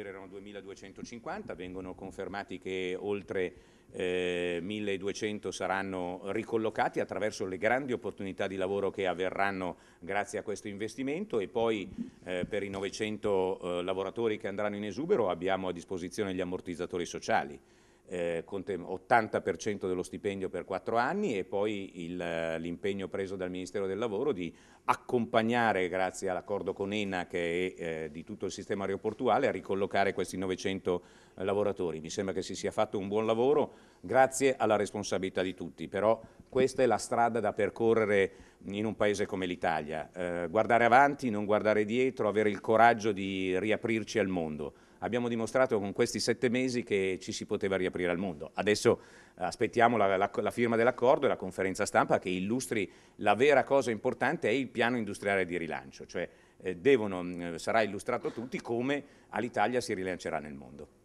sapere erano 2250, vengono confermati che oltre eh, 1200 saranno ricollocati attraverso le grandi opportunità di lavoro che avverranno grazie a questo investimento e poi eh, per i 900 eh, lavoratori che andranno in esubero abbiamo a disposizione gli ammortizzatori sociali eh, 80% dello stipendio per quattro anni e poi l'impegno preso dal Ministero del Lavoro di accompagnare, grazie all'accordo con ENA e eh, di tutto il sistema aeroportuale, a ricollocare questi 900 eh, lavoratori. Mi sembra che si sia fatto un buon lavoro grazie alla responsabilità di tutti, però questa è la strada da percorrere in un paese come l'Italia. Eh, guardare avanti, non guardare dietro, avere il coraggio di riaprirci al mondo. Abbiamo dimostrato con questi sette mesi che ci si poteva riaprire al mondo. Adesso eh, aspettiamo la, la, la firma dell'accordo e la conferenza stampa che illustri la vera cosa importante è il piano industriale di rilancio, cioè eh, devono, mm, sarà illustrato a tutti come all'Italia si rilancerà nel mondo.